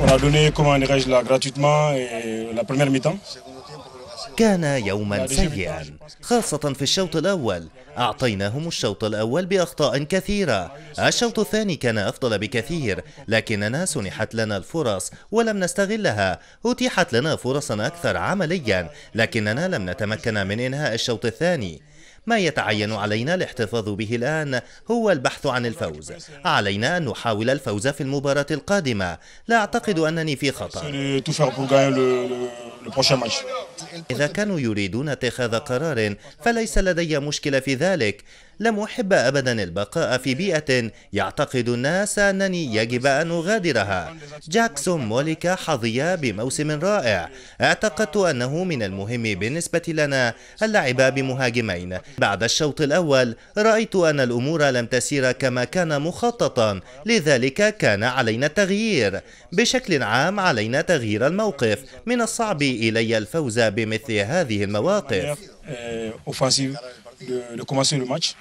On a donné, comment dirais-je, là, gratuitement et la première mi-temps. كان يوما سيئا خاصة في الشوط الأول أعطيناهم الشوط الأول بأخطاء كثيرة الشوط الثاني كان أفضل بكثير لكننا سنحت لنا الفرص ولم نستغلها أتيحت لنا فرصا أكثر عمليا لكننا لم نتمكن من إنهاء الشوط الثاني ما يتعين علينا الاحتفاظ به الآن هو البحث عن الفوز علينا أن نحاول الفوز في المباراة القادمة لا أعتقد أنني في خطر إذا كانوا يريدون اتخاذ قرار فليس لدي مشكلة في ذلك لم أحب أبدا البقاء في بيئة يعتقد الناس أنني يجب أن أغادرها جاكسون موليكا حظي بموسم رائع اعتقدت أنه من المهم بالنسبة لنا اللعب بمهاجمين بعد الشوط الأول رأيت أن الأمور لم تسير كما كان مخططا لذلك كان علينا التغيير بشكل عام علينا تغيير الموقف من الصعب إلي الفوز بمثل هذه المواقف de, commencer le match.